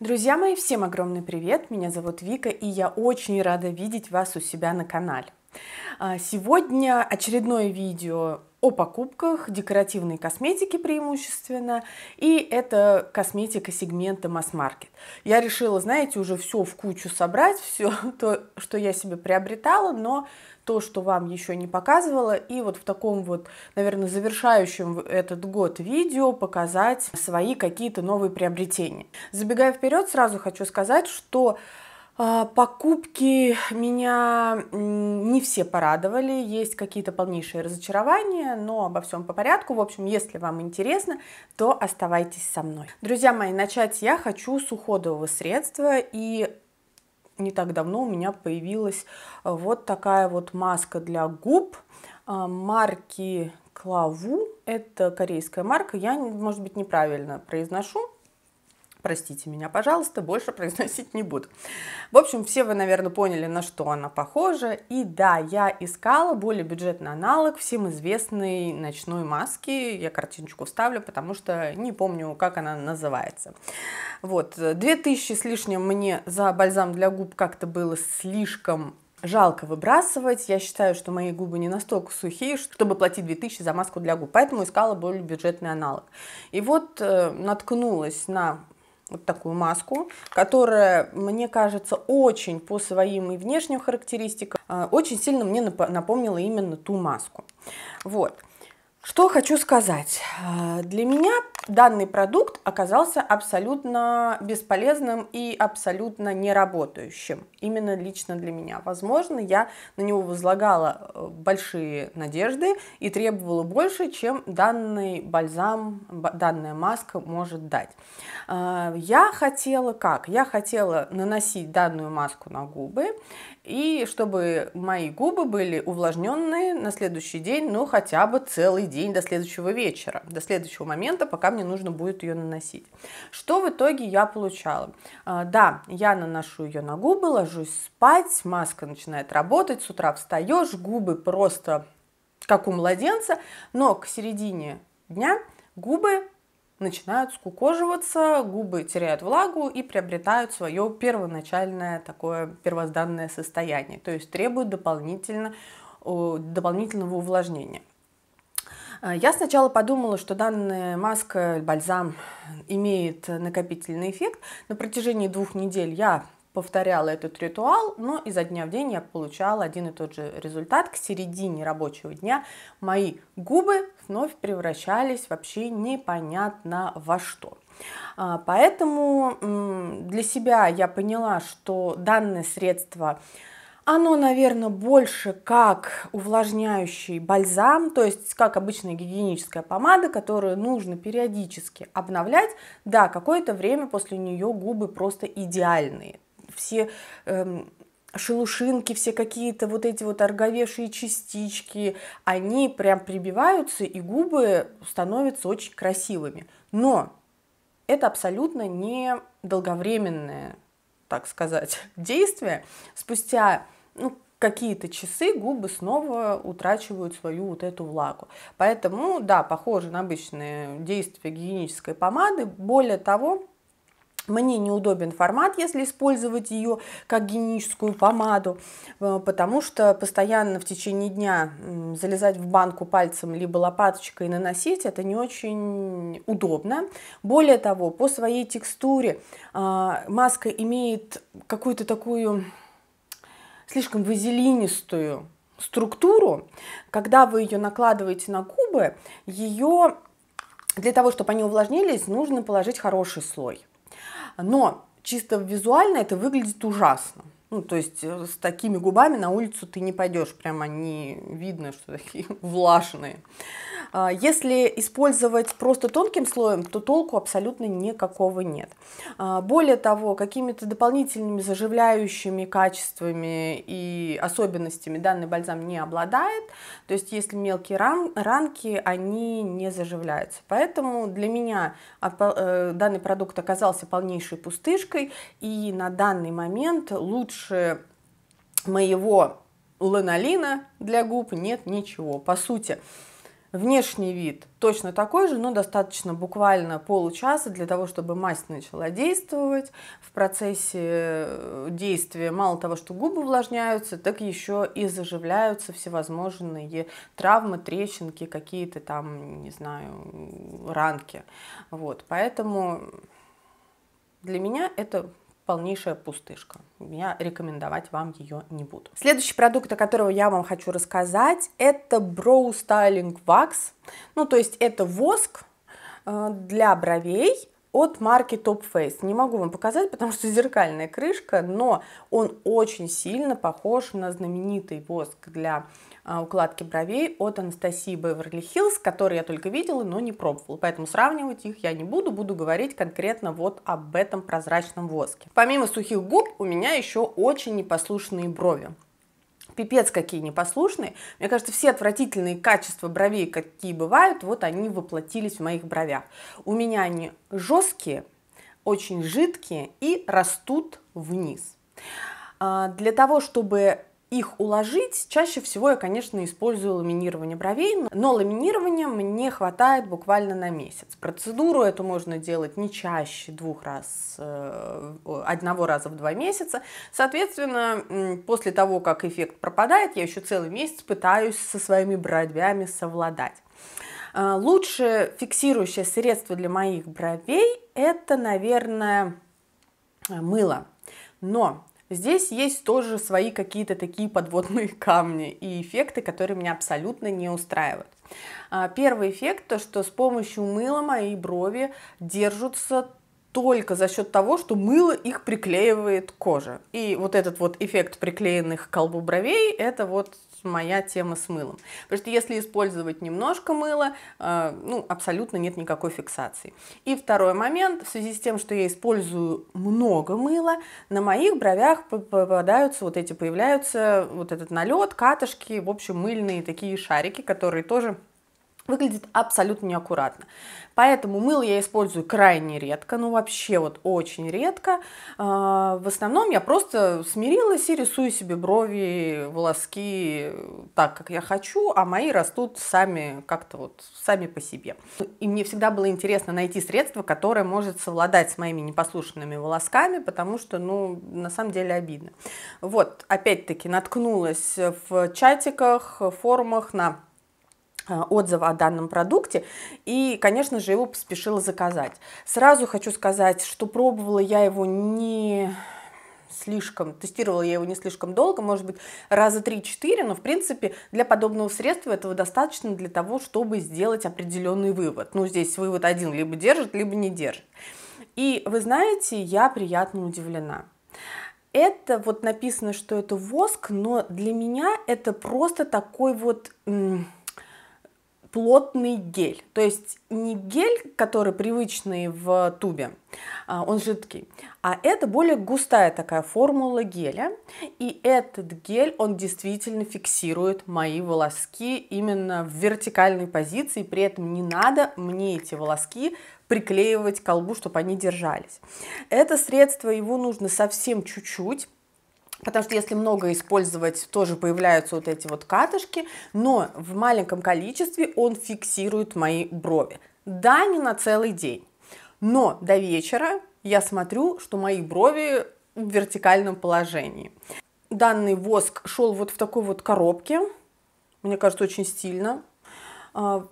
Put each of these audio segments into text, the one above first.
Друзья мои, всем огромный привет! Меня зовут Вика, и я очень рада видеть вас у себя на канале. А, сегодня очередное видео о покупках декоративной косметики преимущественно, и это косметика сегмента масс-маркет. Я решила, знаете, уже все в кучу собрать, все то, что я себе приобретала, но то, что вам еще не показывала, и вот в таком вот, наверное, завершающем этот год видео показать свои какие-то новые приобретения. Забегая вперед, сразу хочу сказать, что а, покупки меня не все порадовали, есть какие-то полнейшие разочарования, но обо всем по порядку. В общем, если вам интересно, то оставайтесь со мной. Друзья мои, начать я хочу с уходового средства и не так давно у меня появилась а, вот такая вот маска для губ а, марки Клаву. Это корейская марка. Я, может быть, неправильно произношу, Простите меня, пожалуйста, больше произносить не буду. В общем, все вы, наверное, поняли, на что она похожа. И да, я искала более бюджетный аналог всем известной ночной маски. Я картиночку вставлю, потому что не помню, как она называется. Вот, 2000 с лишним мне за бальзам для губ как-то было слишком жалко выбрасывать. Я считаю, что мои губы не настолько сухие, чтобы платить 2000 за маску для губ. Поэтому искала более бюджетный аналог. И вот э, наткнулась на вот такую маску, которая, мне кажется, очень по своим и внешним характеристикам, а, очень сильно мне напомнила именно ту маску. Вот. Что хочу сказать. А, для меня данный продукт оказался абсолютно бесполезным и абсолютно неработающим. Именно лично для меня. Возможно, я на него возлагала э, большие надежды и требовала больше, чем данный бальзам, данная маска может дать. А, я хотела как? Я хотела наносить данную маску на губы и чтобы мои губы были увлажненные на следующий день, ну хотя бы целый день до следующего вечера, до следующего момента, пока мне нужно будет ее наносить. Что в итоге я получала? А, да, я наношу ее на губы, ложусь спать, маска начинает работать, с утра встаешь, губы просто как у младенца, но к середине дня губы начинают скукоживаться, губы теряют влагу и приобретают свое первоначальное такое первозданное состояние, то есть требуют дополнительно, дополнительного увлажнения. А, я сначала подумала, что данная маска, бальзам имеет накопительный эффект. На протяжении двух недель я повторяла этот ритуал, но изо дня в день я получала один и тот же результат. К середине рабочего дня мои губы вновь превращались вообще непонятно во что. А, поэтому для себя я поняла, что данное средство оно, наверное, больше как увлажняющий бальзам, то есть как обычная гигиеническая помада, которую нужно периодически обновлять. Да, какое-то время после нее губы просто идеальные все эм, шелушинки, все какие-то вот эти вот орговевшие частички, они прям прибиваются, и губы становятся очень красивыми. Но это абсолютно не долговременное, так сказать, действие. Спустя ну, какие-то часы губы снова утрачивают свою вот эту влагу. Поэтому, да, похоже на обычное действие гигиенической помады. Более того, мне неудобен формат, если использовать ее как гигиеническую помаду, э, потому что постоянно в течение дня залезать в банку пальцем либо лопаточкой наносить, это не очень удобно. Более того, по своей текстуре а, маска имеет какую-то такую слишком вазелинистую структуру. Когда вы ее накладываете на губы, ее для того, чтобы они увлажнились, нужно положить хороший слой. Но чисто визуально это выглядит ужасно. Ну, то есть э, с такими губами на улицу ты не пойдешь, прямо не видно, что такие влажные. А, если использовать просто тонким слоем, то толку абсолютно никакого нет. А, более того, какими-то дополнительными заживляющими качествами и особенностями данный бальзам не обладает. То есть если мелкие ран, ранки, они не заживляются. Поэтому для меня а, э, данный продукт оказался полнейшей пустышкой. И на данный момент лучше больше моего ланолина для губ нет ничего. По сути, внешний вид точно такой же, но достаточно буквально получаса для того, чтобы мазь начала действовать. В процессе э, действия мало того, что губы увлажняются, так еще и заживляются всевозможные травмы, трещинки, какие-то там, не знаю, ранки. Вот, поэтому для меня это полнейшая пустышка. Я рекомендовать вам ее не буду. Следующий продукт, о котором я вам хочу рассказать, это Brow Styling Wax. Ну, то есть это воск э, для бровей, от марки Top Face. Не могу вам показать, потому что зеркальная крышка, но он очень сильно похож на знаменитый воск для а, укладки бровей от Анастасии Беверли Хиллз, которые я только видела, но не пробовала. Поэтому сравнивать их я не буду, буду говорить конкретно вот об этом прозрачном воске. Помимо сухих губ у меня еще очень непослушные брови пипец какие непослушные. Мне кажется, все отвратительные качества бровей, какие бывают, вот они воплотились в моих бровях. У меня они жесткие, очень жидкие и растут вниз. А, для того, чтобы их уложить, чаще всего я, конечно, использую ламинирование бровей, но ламинирования мне хватает буквально на месяц. Процедуру эту можно делать не чаще двух раз, э, одного раза в два месяца. Соответственно, после того, как эффект пропадает, я еще целый месяц пытаюсь со своими бровями совладать. Э, Лучшее фиксирующее средство для моих бровей это, наверное, мыло. Но Здесь есть тоже свои какие-то такие подводные камни и эффекты, которые меня абсолютно не устраивают. А, первый эффект то, что с помощью мыла мои брови держатся только за счет того, что мыло их приклеивает кожа. И вот этот вот эффект приклеенных к колбу бровей, это вот моя тема с мылом. Потому что если использовать немножко мыла, э, ну, абсолютно нет никакой фиксации. И второй момент, в связи с тем, что я использую много мыла, на моих бровях попадаются вот эти, появляются вот этот налет, катышки, в общем, мыльные такие шарики, которые тоже выглядит абсолютно неаккуратно. Поэтому мыло я использую крайне редко, ну вообще вот очень редко. А, в основном я просто смирилась и рисую себе брови, волоски так, как я хочу, а мои растут сами как-то вот сами по себе. И мне всегда было интересно найти средство, которое может совладать с моими непослушными волосками, потому что, ну, на самом деле обидно. Вот, опять-таки, наткнулась в чатиках, форумах на Э, отзыва о данном продукте и, конечно же, его поспешила заказать. Сразу хочу сказать, что пробовала я его не слишком, тестировала я его не слишком долго, может быть, раза 3-4, но, в принципе, для подобного средства этого достаточно для того, чтобы сделать определенный вывод. Ну, здесь вывод один, либо держит, либо не держит. И, вы знаете, я приятно удивлена. Это вот написано, что это воск, но для меня это просто такой вот... М- плотный гель. То есть не гель, который привычный в тубе, а, он жидкий, а это более густая такая формула геля. И этот гель, он действительно фиксирует мои волоски именно в вертикальной позиции. При этом не надо мне эти волоски приклеивать к колбу, чтобы они держались. Это средство, его нужно совсем чуть-чуть Потому что если много использовать, тоже появляются вот эти вот катышки, но в маленьком количестве он фиксирует мои брови. Да, не на целый день, но до вечера я смотрю, что мои брови в вертикальном положении. Данный воск шел вот в такой вот коробке, мне кажется, очень стильно, а,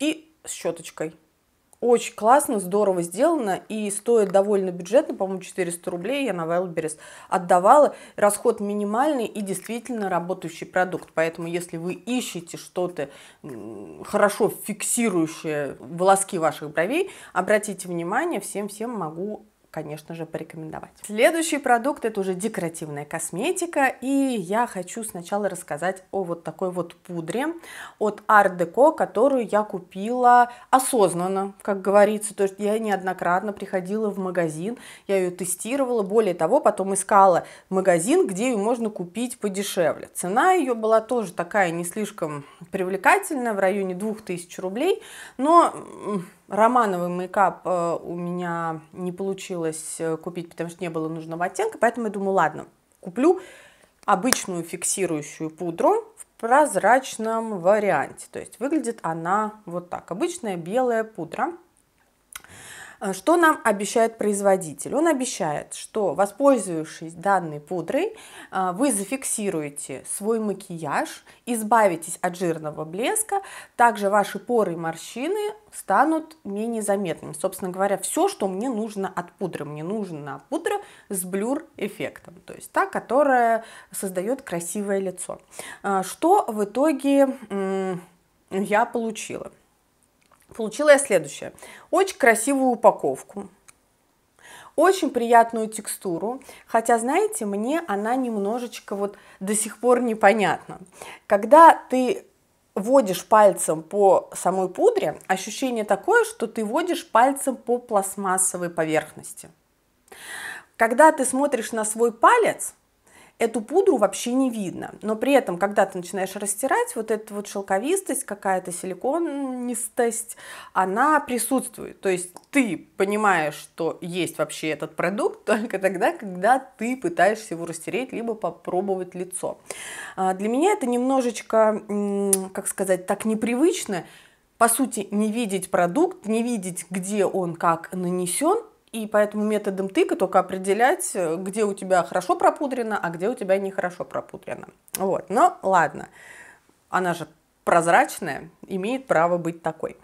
и с щеточкой. Очень классно, здорово сделано и стоит довольно бюджетно, по-моему, 400 рублей я на Wildberries отдавала. Расход минимальный и действительно работающий продукт. Поэтому, если вы ищете что-то хорошо фиксирующее волоски ваших бровей, обратите внимание, всем-всем могу конечно же, порекомендовать. Следующий продукт – это уже декоративная косметика, и я хочу сначала рассказать о вот такой вот пудре от Art Deco, которую я купила осознанно, как говорится, то есть я неоднократно приходила в магазин, я ее тестировала, более того, потом искала магазин, где ее можно купить подешевле. Цена ее была тоже такая не слишком привлекательная, в районе 2000 рублей, но Романовый мейкап э, у меня не получилось э, купить, потому что не было нужного оттенка, поэтому я думаю, ладно, куплю обычную фиксирующую пудру в прозрачном варианте. То есть выглядит она вот так. Обычная белая пудра а, что нам обещает производитель? Он обещает, что воспользовавшись данной пудрой, а, вы зафиксируете свой макияж, избавитесь от жирного блеска, также ваши поры и морщины станут менее заметными. Собственно говоря, все, что мне нужно от пудры. Мне нужна пудра с блюр-эффектом, то есть та, которая создает красивое лицо. А, что в итоге я получила? Получила я следующее. Очень красивую упаковку. Очень приятную текстуру, хотя, знаете, мне она немножечко вот до сих пор непонятна. Когда ты водишь пальцем по самой пудре, ощущение такое, что ты водишь пальцем по пластмассовой поверхности. Когда ты смотришь на свой палец, эту пудру вообще не видно. Но при этом, когда ты начинаешь растирать, вот эта вот шелковистость, какая-то силиконистость, она присутствует. То есть ты понимаешь, что есть вообще этот продукт только тогда, когда ты пытаешься его растереть, либо попробовать лицо. А, для меня это немножечко, как сказать, так непривычно, по сути, не видеть продукт, не видеть, где он как нанесен, и поэтому методом тыка только определять, э, где у тебя хорошо пропудрено, а где у тебя нехорошо пропудрено. Вот, но ладно, она же прозрачная, имеет право быть такой.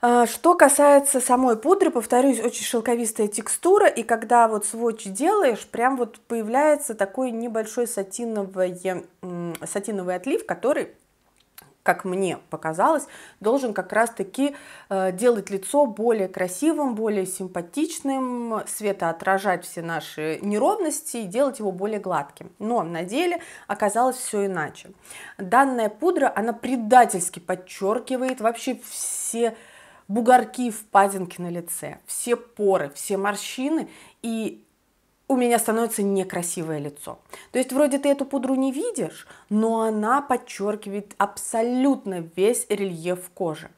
А, что касается самой пудры, повторюсь, очень шелковистая текстура, и когда вот сводч делаешь, прям вот появляется такой небольшой сатиновый, сатиновый отлив, который как мне показалось, должен как раз-таки э, делать лицо более красивым, более симпатичным, светоотражать все наши неровности и делать его более гладким. Но на деле оказалось все иначе. Данная пудра, она предательски подчеркивает вообще все бугорки впадинки на лице, все поры, все морщины, и у меня становится некрасивое лицо. То есть вроде ты эту пудру не видишь, но она подчеркивает абсолютно весь рельеф кожи.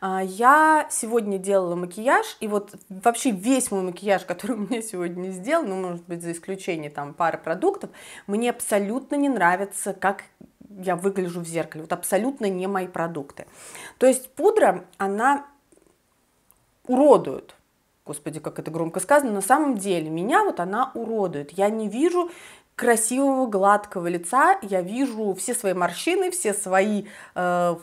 А, я сегодня делала макияж, и вот вообще весь мой макияж, который у меня сегодня сделал, ну, может быть, за исключением там пары продуктов, мне абсолютно не нравится, как я выгляжу в зеркале. Вот абсолютно не мои продукты. То есть пудра, она уродует господи, как это громко сказано, на самом деле меня вот она уродует. Я не вижу красивого гладкого лица, я вижу все свои морщины, все свои э,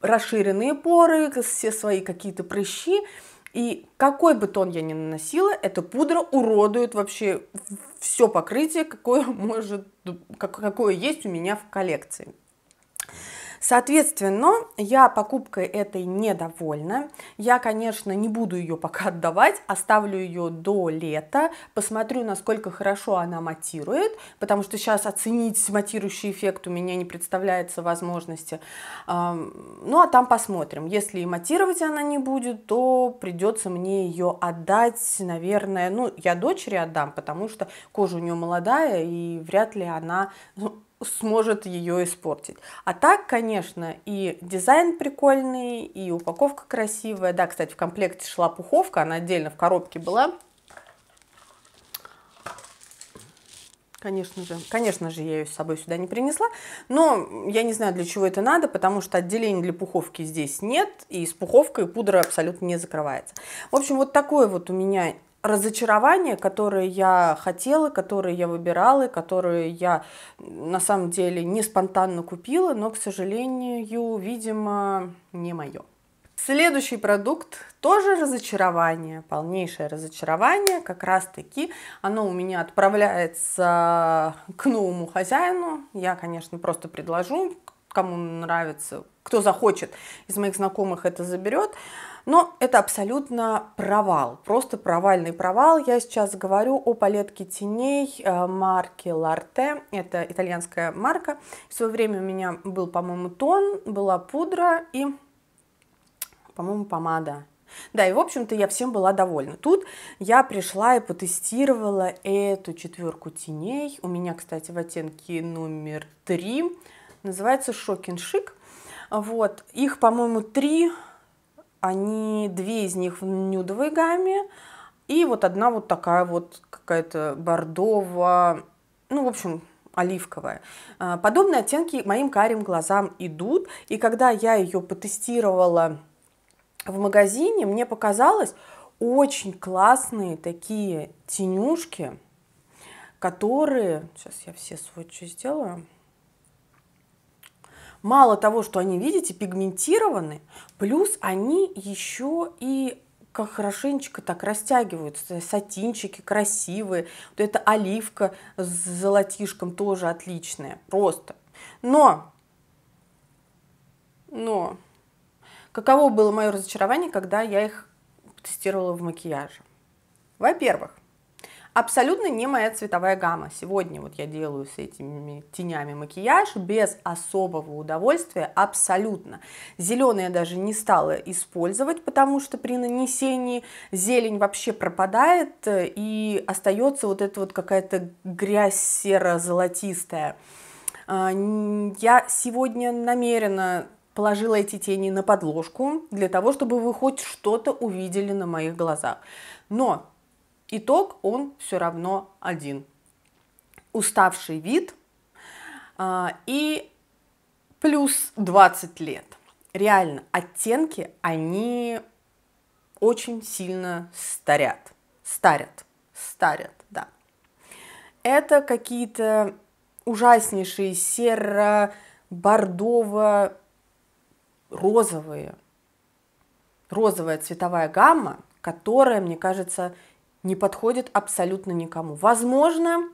расширенные поры, все свои какие-то прыщи. И какой бы тон я ни наносила, эта пудра уродует вообще все покрытие, какое, может, какое есть у меня в коллекции. Соответственно, я покупкой этой недовольна. Я, конечно, не буду ее пока отдавать, оставлю ее до лета, посмотрю, насколько хорошо она матирует, потому что сейчас оценить матирующий эффект у меня не представляется возможности. Ну, а там посмотрим. Если и матировать она не будет, то придется мне ее отдать, наверное, ну, я дочери отдам, потому что кожа у нее молодая, и вряд ли она ну, сможет ее испортить. А так, конечно, и дизайн прикольный, и упаковка красивая. Да, кстати, в комплекте шла пуховка, она отдельно в коробке была. Конечно же, конечно же, я ее с собой сюда не принесла, но я не знаю, для чего это надо, потому что отделения для пуховки здесь нет, и с пуховкой пудра абсолютно не закрывается. В общем, вот такой вот у меня разочарования, которые я хотела, которые я выбирала, которые я на самом деле не спонтанно купила, но, к сожалению, видимо, не мое. Следующий продукт тоже разочарование, полнейшее разочарование, как раз таки оно у меня отправляется к новому хозяину. Я, конечно, просто предложу, кому нравится, кто захочет из моих знакомых это заберет. Но это абсолютно провал, просто провальный провал. Я сейчас говорю о палетке теней э, марки Ларте. Это итальянская марка. В свое время у меня был, по-моему, тон, была пудра и, по-моему, помада. Да, и, в общем-то, я всем была довольна. Тут я пришла и потестировала эту четверку теней. У меня, кстати, в оттенке номер три Называется шокин шик». Вот, их, по-моему, три они, две из них в нюдовой гамме, и вот одна вот такая вот какая-то бордово, ну, в общем, оливковая. А, подобные оттенки моим карим глазам идут, и когда я ее потестировала в магазине, мне показалось очень классные такие тенюшки, которые... Сейчас я все сводчи сделаю мало того, что они, видите, пигментированы, плюс они еще и как хорошенечко так растягиваются, сатинчики красивые, вот эта оливка с золотишком тоже отличная, просто. Но, но, каково было мое разочарование, когда я их тестировала в макияже? Во-первых, Абсолютно не моя цветовая гамма. Сегодня вот я делаю с этими тенями макияж без особого удовольствия, абсолютно. Зеленый я даже не стала использовать, потому что при нанесении зелень вообще пропадает и остается вот эта вот какая-то грязь серо-золотистая. А, я сегодня намеренно положила эти тени на подложку для того, чтобы вы хоть что-то увидели на моих глазах. Но итог он все равно один. Уставший вид а, и плюс 20 лет. Реально, оттенки, они очень сильно старят. Старят, старят, да. Это какие-то ужаснейшие серо-бордово-розовые. Розовая цветовая гамма, которая, мне кажется, не подходит абсолютно никому. Возможно,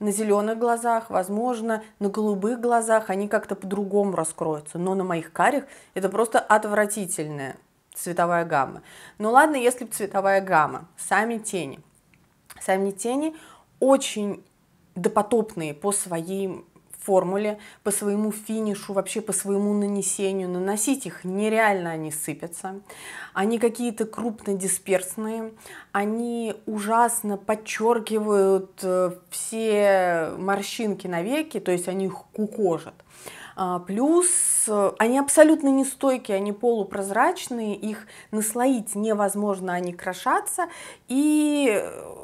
на зеленых глазах, возможно, на голубых глазах они как-то по-другому раскроются, но на моих карих это просто отвратительная цветовая гамма. Ну ладно, если цветовая гамма, сами тени. Сами тени очень допотопные по своим формуле, по своему финишу, вообще по своему нанесению. Наносить их нереально они сыпятся. Они какие-то крупнодисперсные, они ужасно подчеркивают э, все морщинки на веке, то есть они их кукожат. А, плюс э, они абсолютно не стойкие они полупрозрачные, их наслоить невозможно, они крошатся. И, э,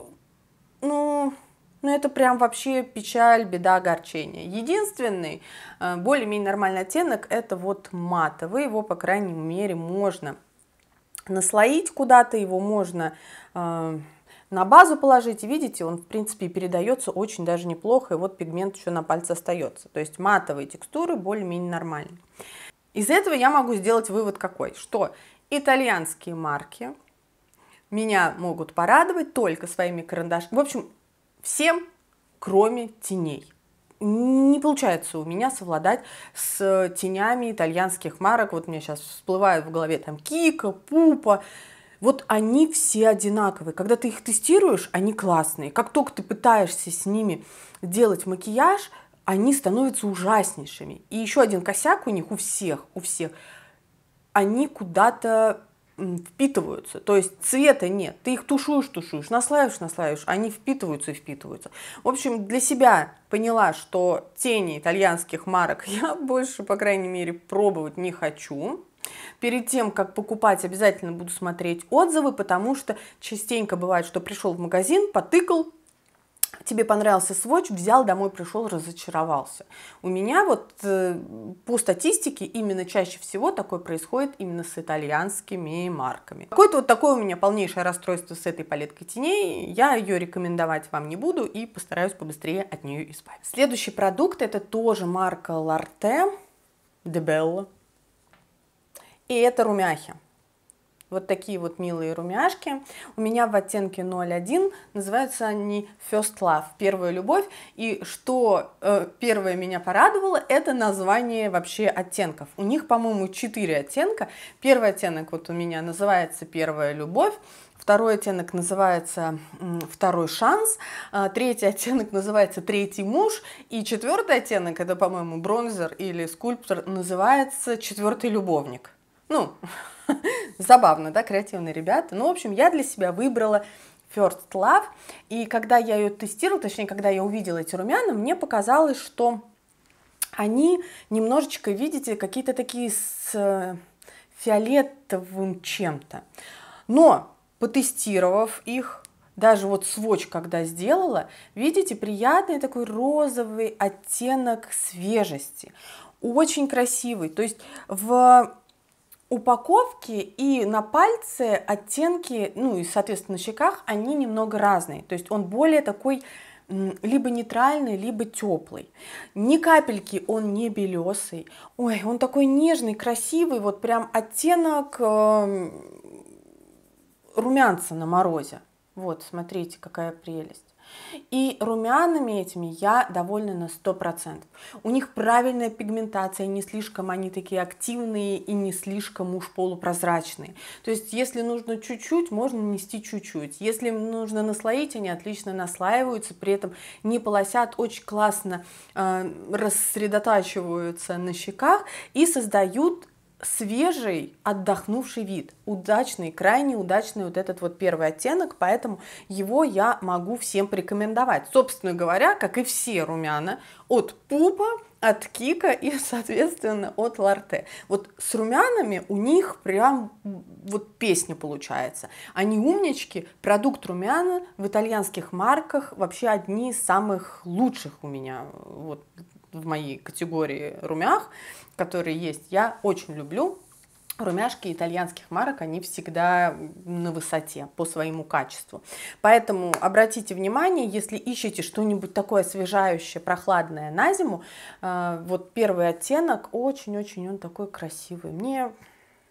ну, ну, это прям вообще печаль, беда, огорчение. Единственный э, более-менее нормальный оттенок – это вот матовый. Его, по крайней мере, можно наслоить куда-то, его можно э, на базу положить. И видите, он, в принципе, передается очень даже неплохо. И вот пигмент еще на пальце остается. То есть матовые текстуры более-менее нормальные. Из этого я могу сделать вывод какой, что итальянские марки меня могут порадовать только своими карандашами. В общем, Всем, кроме теней. Не получается у меня совладать с тенями итальянских марок. Вот у меня сейчас всплывают в голове там Кика, Пупа. Вот они все одинаковые. Когда ты их тестируешь, они классные. Как только ты пытаешься с ними делать макияж, они становятся ужаснейшими. И еще один косяк у них, у всех, у всех, они куда-то впитываются. То есть цвета нет. Ты их тушуешь, тушуешь, наслаиваешь, наслаиваешь. Они впитываются и впитываются. В общем, для себя поняла, что тени итальянских марок я больше, по крайней мере, пробовать не хочу. Перед тем, как покупать, обязательно буду смотреть отзывы, потому что частенько бывает, что пришел в магазин, потыкал, тебе понравился сводч, взял домой, пришел, разочаровался. У меня вот э, по статистике именно чаще всего такое происходит именно с итальянскими марками. Какое-то вот такое у меня полнейшее расстройство с этой палеткой теней. Я ее рекомендовать вам не буду и постараюсь побыстрее от нее избавиться. Следующий продукт это тоже марка De Bella И это румяхи. Вот такие вот милые румяшки. У меня в оттенке 01, называются они First Love, первая любовь. И что э, первое меня порадовало, это название вообще оттенков. У них, по-моему, 4 оттенка. Первый оттенок вот у меня называется первая любовь. Второй оттенок называется «Второй шанс», а, третий оттенок называется «Третий муж», и четвертый оттенок, это, по-моему, бронзер или скульптор, называется «Четвертый любовник». Ну, Забавно, да, креативные ребята. Ну, в общем, я для себя выбрала First Love. И когда я ее тестировала, точнее, когда я увидела эти румяна, мне показалось, что они немножечко, видите, какие-то такие с э, фиолетовым чем-то. Но, потестировав их, даже вот сводч, когда сделала, видите, приятный такой розовый оттенок свежести. Очень красивый. То есть в упаковки и на пальце оттенки, ну и, соответственно, на щеках, они немного разные. То есть он более такой либо нейтральный, либо теплый. Ни капельки он не белесый. Ой, он такой нежный, красивый, вот прям оттенок э, румянца на морозе. Вот, смотрите, какая прелесть. И румянами этими я довольна на 100%. У них правильная пигментация, не слишком они такие активные и не слишком уж полупрозрачные. То есть, если нужно чуть-чуть, можно нанести чуть-чуть. Если нужно наслоить, они отлично наслаиваются, при этом не полосят, очень классно э, рассредотачиваются на щеках и создают свежий, отдохнувший вид, удачный, крайне удачный вот этот вот первый оттенок, поэтому его я могу всем порекомендовать. Собственно говоря, как и все румяна, от пупа, от кика и, соответственно, от ларте. Вот с румянами у них прям вот песня получается. Они умнички, продукт румяна в итальянских марках вообще одни из самых лучших у меня. Вот в моей категории румях, которые есть, я очень люблю. Румяшки итальянских марок, они всегда на высоте по своему качеству. Поэтому обратите внимание, если ищете что-нибудь такое освежающее, прохладное на зиму, э, вот первый оттенок очень-очень он такой красивый. Мне,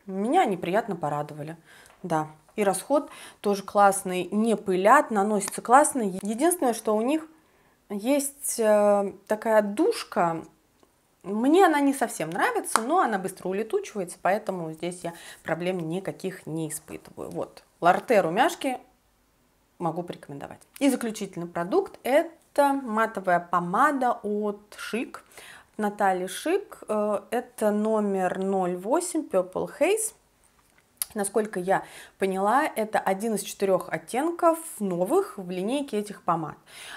меня они приятно порадовали, да. И расход тоже классный, не пылят, наносится классно. Единственное, что у них есть э, такая душка. Мне она не совсем нравится, но она быстро улетучивается, поэтому здесь я проблем никаких не испытываю. Вот, ларте умяшки могу порекомендовать. И заключительный продукт – это матовая помада от Шик. Натали Шик, э, это номер 08 Purple Haze. Насколько я поняла, это один из четырех оттенков новых в линейке этих помад.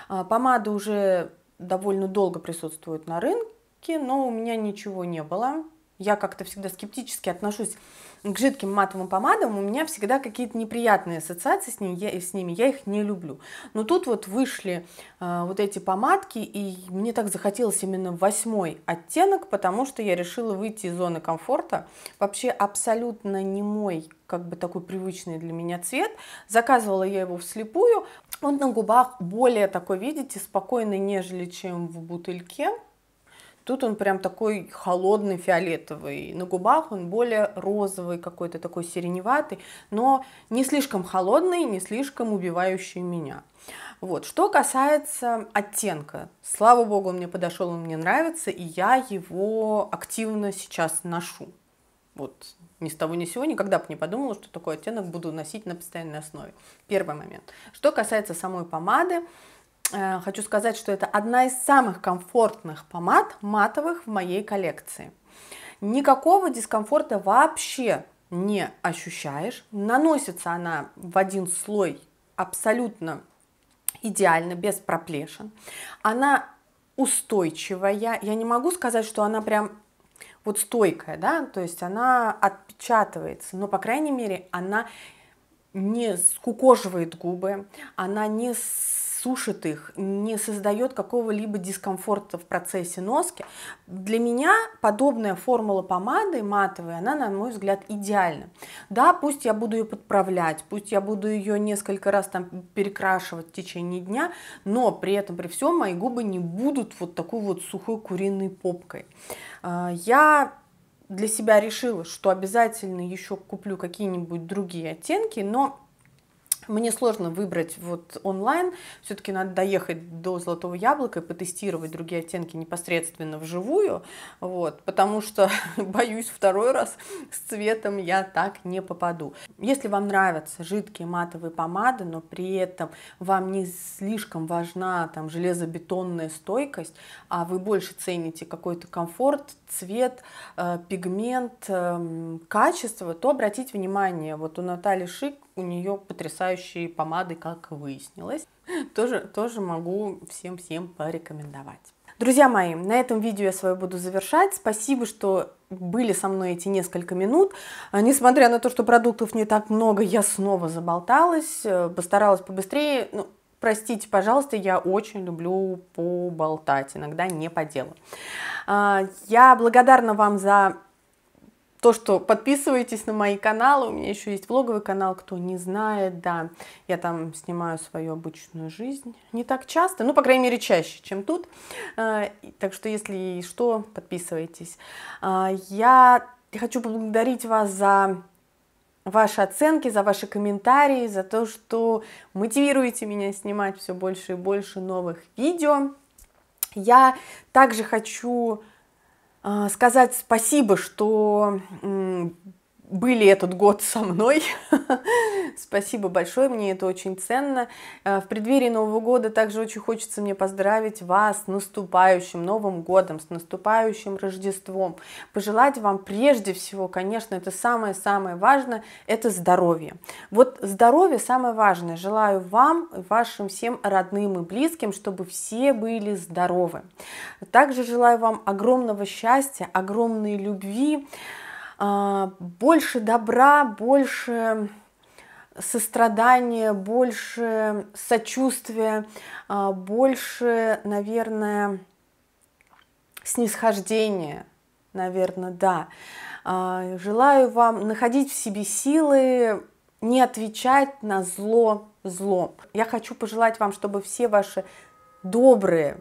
А, помады уже довольно долго присутствуют на рынке, но у меня ничего не было я как-то всегда скептически отношусь к жидким матовым помадам, у меня всегда какие-то неприятные ассоциации с, ним, я, с ними, я их не люблю. Но тут вот вышли э, вот эти помадки, и мне так захотелось именно восьмой оттенок, потому что я решила выйти из зоны комфорта. Вообще абсолютно не мой, как бы такой привычный для меня цвет. Заказывала я его вслепую. Он на губах более такой, видите, спокойный, нежели чем в бутыльке. Тут он прям такой холодный фиолетовый. На губах он более розовый какой-то, такой сиреневатый, но не слишком холодный, не слишком убивающий меня. Вот. Что касается оттенка, слава богу, он мне подошел, он мне нравится, и я его активно сейчас ношу. Вот ни с того ни с сего никогда бы не подумала, что такой оттенок буду носить на постоянной основе. Первый момент. Что касается самой помады, Э, хочу сказать, что это одна из самых комфортных помад матовых в моей коллекции. Никакого дискомфорта вообще не ощущаешь. Наносится она в один слой абсолютно идеально, без проплешин. Она устойчивая. Я не могу сказать, что она прям вот стойкая, да, то есть она отпечатывается, но, по крайней мере, она не скукоживает губы, она не сушит их, не создает какого-либо дискомфорта в процессе носки. Для меня подобная формула помады матовой, она, на мой взгляд, идеальна. Да, пусть я буду ее подправлять, пусть я буду ее несколько раз там перекрашивать в течение дня, но при этом, при всем, мои губы не будут вот такой вот сухой куриной попкой. А, я для себя решила, что обязательно еще куплю какие-нибудь другие оттенки, но мне сложно выбрать вот онлайн, все-таки надо доехать до Золотого Яблока и потестировать другие оттенки непосредственно вживую, вот, потому что, боюсь, второй раз с цветом я так не попаду. Если вам нравятся жидкие матовые помады, но при этом вам не слишком важна там железобетонная стойкость, а вы больше цените какой-то комфорт, цвет, э, пигмент, эм, качество, то обратите внимание, вот у Натальи Шик у нее потрясающие помады, как выяснилось. Тоже, тоже могу всем-всем порекомендовать. Друзья мои, на этом видео я свое буду завершать. Спасибо, что были со мной эти несколько минут. А, несмотря на то, что продуктов не так много, я снова заболталась, э, постаралась побыстрее. Ну, простите, пожалуйста, я очень люблю поболтать, иногда не по делу. А, я благодарна вам за то, что подписываетесь на мои каналы, у меня еще есть влоговый канал, кто не знает, да, я там снимаю свою обычную жизнь, не так часто, ну, по крайней мере, чаще, чем тут, а, так что, если что, подписывайтесь. А, я хочу поблагодарить вас за ваши оценки, за ваши комментарии, за то, что мотивируете меня снимать все больше и больше новых видео. Я также хочу а, сказать спасибо, что были этот год со мной. Спасибо большое, мне это очень ценно. Э, в преддверии Нового года также очень хочется мне поздравить вас с наступающим Новым годом, с наступающим Рождеством. Пожелать вам прежде всего, конечно, это самое-самое важное, это здоровье. Вот здоровье самое важное. Желаю вам, вашим всем родным и близким, чтобы все были здоровы. Также желаю вам огромного счастья, огромной любви, а, больше добра, больше сострадания, больше сочувствия, а, больше, наверное, снисхождения, наверное, да. А, желаю вам находить в себе силы, не отвечать на зло злом. Я хочу пожелать вам, чтобы все ваши добрые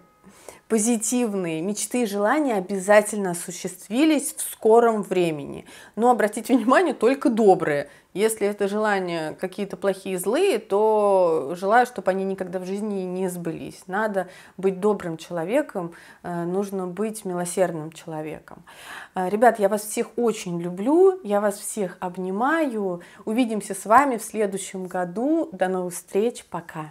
позитивные мечты и желания обязательно осуществились в скором времени. Но обратите внимание, только добрые. Если это желания какие-то плохие и злые, то желаю, чтобы они никогда в жизни не сбылись. Надо быть добрым человеком, э, нужно быть милосердным человеком. Э, ребят, я вас всех очень люблю, я вас всех обнимаю. Увидимся с вами в следующем году. До новых встреч, пока!